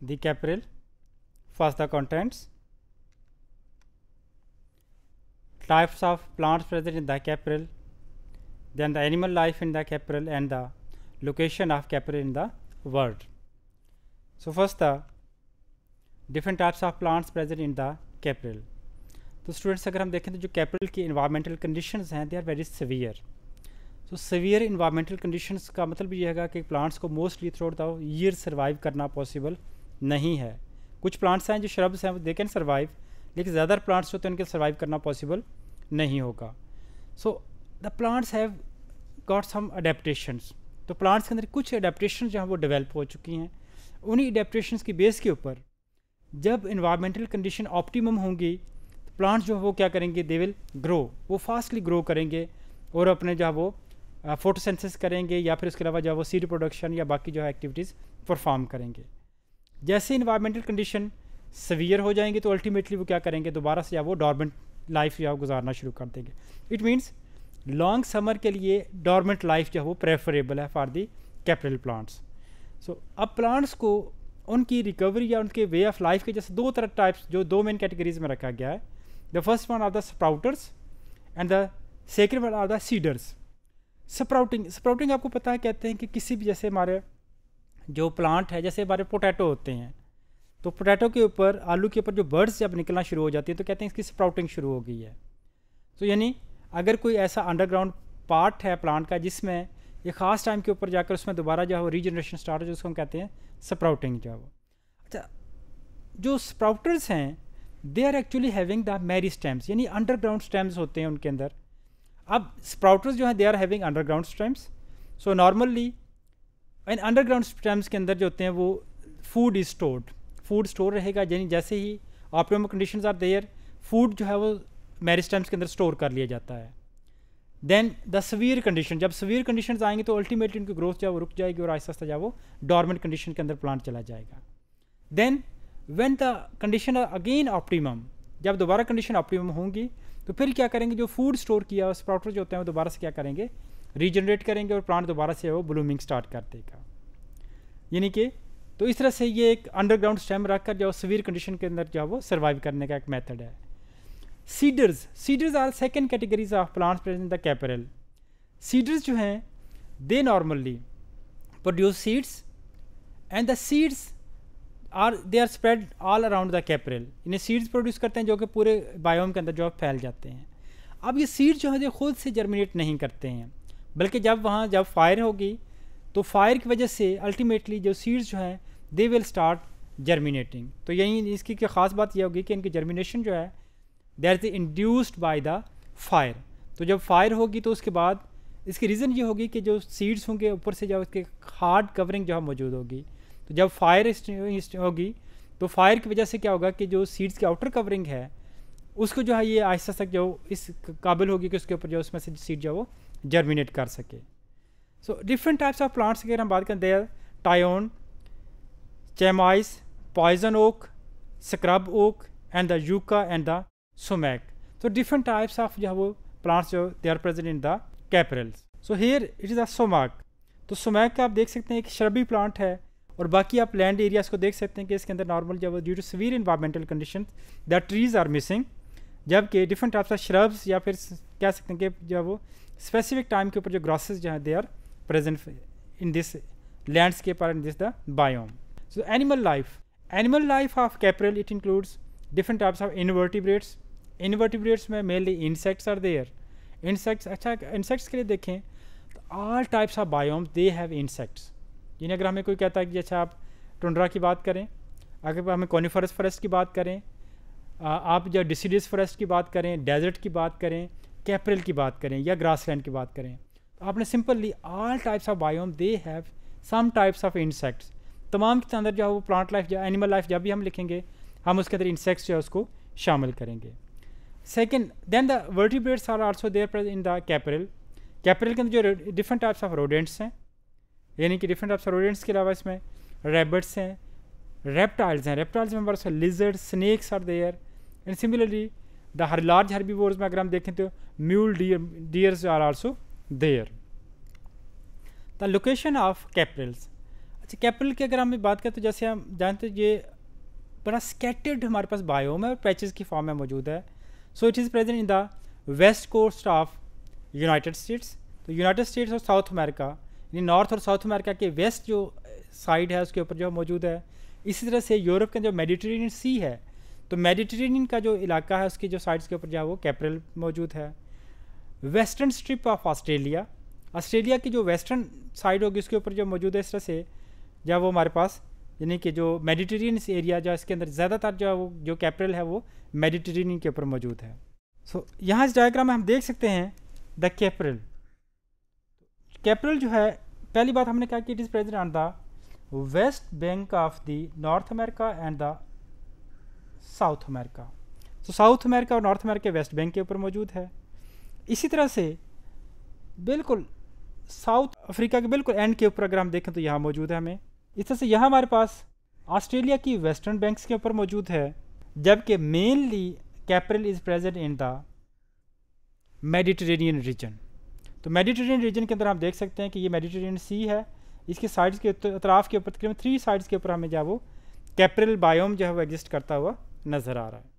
the capril first the contents types of plants present in the capril then the animal life in the capril and the location of capril in the world so first the different types of plants present in the capril तो students अगर हम देखें तो जो capital की environmental conditions हैं they are very severe so severe environmental conditions का मतलब ये है कि प्लांट्स को mostly throughout the year survive करना पॉसिबल नहीं है कुछ प्लांट्स हैं जो श्रब्स हैं दे कैन सर्वाइव लेकिन ज़्यादातर प्लांट्स होते हैं इनके सर्वाइव करना पॉसिबल नहीं होगा so the plants have got some adaptations तो प्लांट्स के अंदर कुछ अडेप्टशन जो हैं वो डेवलप हो चुकी हैं उन्हीं अडेप्टेशंस की बेस के ऊपर जब इन्वायरमेंटल कंडीशन ऑप्टिमम होंगी तो प्लांट्स जो वो क्या करेंगे दे विल ग्रो वो फास्टली ग्रो करेंगे और अपने जो है वो फोटोसेंसिस uh, करेंगे या फिर उसके अलावा जो है वो सीड प्रोडक्शन या बाकी जो है एक्टिविटीज़ परफॉर्म करेंगे जैसे इन्वायरमेंटल कंडीशन सवियर हो जाएंगे तो अल्टीमेटली वो क्या करेंगे दोबारा से या वो डॉर्मेंट लाइफ या गुजारना शुरू कर देंगे इट मीन्स लॉन्ग समर के लिए डॉर्मेंट लाइफ जो है वो प्रेफरेबल है for the chaparral plants so अब प्लांट्स को उनकी रिकवरी या उनके वे ऑफ लाइफ के जैसे दो तरह टाइप्स जो दो मेन कैटेगरीज में रखा गया है the first one are the sprouters and the second one are the seeders sprouting sprouting आपको पता है कहते हैं कि किसी भी जैसे हमारे जो प्लांट है जैसे हमारे पोटैटो होते हैं तो पोटैटो के ऊपर आलू के ऊपर जो बर्ड्स जब निकलना शुरू हो जाती है तो कहते हैं इसकी स्प्राउटिंग शुरू हो गई है तो यानी अगर कोई ऐसा अंडरग्राउंड पार्ट है प्लांट का जिसमें ये ख़ास टाइम के ऊपर जाकर उसमें दोबारा जो है वो रीजनरेशन स्टार्ट हो जाए उसको हम कहते हैं स्प्राउटिंग जो है वो अच्छा जो स्प्राउटर्स हैं they are actually having the merry stem यानी अंडरग्राउंड स्टैम्स होते हैं उनके अंदर अब स्प्राउटर्स जो हैं they are having underground stems so normally in underground stems के अंदर जो होते हैं वो food is stored food store रहेगा यानी जैसे ही optimum conditions are there food जो है वो स्टैम्स के अंदर स्टोर कर लिया जाता है देन द सवीर कंडीशन जब सवीर कंडीशन आएंगे तो अल्टीमेटली उनकी ग्रोथ जब रुक जाएगी और आहिस्ता आहिस्ता जब वो डॉर्मेंट कंडीशन के अंदर प्लांट चला जाएगा then when the condition again optimum जब दोबारा कंडीशन ऑप्टिमम होंगी तो फिर क्या करेंगे जो फूड स्टोर किया स्प्राउटर जो होते हैं वो दोबारा से क्या करेंगे रीजनरेट करेंगे और प्लांट दोबारा से वो ब्लूमिंग स्टार्ट कर देगा यानी कि तो इस तरह से ये एक अंडरग्राउंड स्टेम रख कर जो सीवियर कंडीशन के अंदर जो है वो सर्वाइव करने का एक मेथड है seeders seeders are second categories of plants present in the chaparral seeders जो हैं they normally produce seeds and the seeds are they are spread all around the chaparral इन्हें सीड्स प्रोड्यूस करते हैं जो कि पूरे बायोम के अंदर जो फैल जाते हैं अब ये सीड्स जो है खुद से जर्मिनेट नहीं करते हैं बल्कि जब वहाँ जब फायर होगी तो फायर की वजह से अल्टीमेटली जो सीड्स जो हैं दे विल स्टार्ट जर्मिनेटिंग तो यही इसकी क्या ख़ास बात यह होगी कि इनकी जर्मिनेशन जो है there is induced by the fire तो जब फायर होगी तो उसके बाद इसकी रीज़न ये होगी कि जो सीड्स होंगे ऊपर से जब उसके हार्ड कवरिंग जो है मौजूद होगी तो जब फायर होगी तो फायर की वजह से क्या होगा कि जो सीड्स की आउटर कवरिंग है उसको जो है ये आहिस्ता तक जो इस काबिल होगी कि उसके ऊपर जो उसमें से सीड जो वो जर्मिनेट कर सके so different types of plants की अगर हम बात करें there toyon chamise poison oak scrub oak and the yucca and the sumac तो डिफरेंट टाइप्स ऑफ जो है वो प्लांट्स जो they are present in the chaparrals so here it is a sumac तो सोमैक का आप देख सकते हैं एक शरबी प्लांट है और बाकी आप लैंड एरियाज़ को देख सकते हैं कि इसके अंदर नॉर्मल जब due to severe environmental condition the trees are missing जबकि डिफरेंट टाइप्स ऑफ श्रब्स या फिर कह सकते हैं कि जो वो स्पेसिफिक टाइम के ऊपर जो ग्रासेस जो है they are present in this landscape are in this the biome so animal life animal life of chaparral it includes different types of invertebrates invertebrates में mainly insects are there insects अच्छा insects के लिए देखें तो all types of biome they have insects यानी अगर हमें कोई कहता है कि अच्छा आप टुंड्रा की बात करें अगर हमें कॉनिफरस फॉरेस्ट की बात करें आप जब डिसीडियस फॉरेस्ट की बात करें डेजर्ट की बात करें कैपरल की बात करें या लैंड की बात करें तो आपने simply all types of biome they have some types of insects तमाम के अंदर जो है वो प्लांट लाइफ या एनिमल लाइफ जब भी हम लिखेंगे हम उसके अंदर इंसेक्ट्स जो है उसको शामिल करेंगे second then the vertebrates are also there in the chaparral chaparral के अंदर जो डिफरेंट टाइप्स ऑफ रोडेंट्स हैं यानी कि डिफरेंट टाइप्स ऑफ रोडेंट्स के अलावा इसमें रेबर्ट्स हैं रेप्टाइल्स हैं रेप्टाइल्स में हमारे lizard snakes are there and similarly the her large herbivores में अगर हम देखें तो mule deer deers are also there the location of capitals अच्छा कैपिटल की अगर हम बात करें तो जैसे हम जानते हैं ये बड़ा स्केटर्ड हमारे पास बायोम है और पैचेस की फॉर्म में मौजूद है so it is present in the west coast of United States तो यूनाइटेड स्टेट्स और साउथ अमेरिका यानी नॉर्थ और साउथ अमेरिका के वेस्ट जो साइड है उसके ऊपर जो मौजूद है इसी तरह से यूरोप का जो मेडिटेरेनियन सी है तो मेडिटेरेनियन का जो इलाका है उसकी जो साइड्स के ऊपर जो है वो कैप्रल मौजूद है western strip of Australia Australia की जो वेस्टर्न साइड होगी उसके ऊपर जो मौजूद है इस तरह से जो वो हमारे पास यानी कि जो मेडिटेरेनियन एरिया जो इसके अंदर ज़्यादातर जो है वो जो कैप्रल है वो मेडिटेरेनियन के ऊपर मौजूद है सो so, यहाँ इस डायग्राम में हम देख सकते हैं द कैप्रल कैप्रल जो है पहली बात हमने कहा कि it is present on the west bank of the north America and the south America तो साउथ अमेरिका और नॉर्थ अमेरिका वेस्ट बैंक के ऊपर मौजूद है इसी तरह से बिल्कुल साउथ अफ्रीका के बिल्कुल एंड के ऊपर अगर हम देखें तो यहाँ मौजूद है हमें इस तरह से यहाँ हमारे पास ऑस्ट्रेलिया की वेस्टर्न बैंक्स के ऊपर मौजूद है जबकि mainly capital is present in the Mediterranean region तो मेडिटेरेनियन रीजन के अंदर हम देख सकते हैं कि ये मेडिटेरेनियन सी है इसके साइड्स के अतराफ़ के ऊपर तकरीबन थ्री साइड्स के ऊपर हमें जो है वो कैपिटल बायोम जो है वो एग्जिस्ट करता हुआ नज़र आ रहा है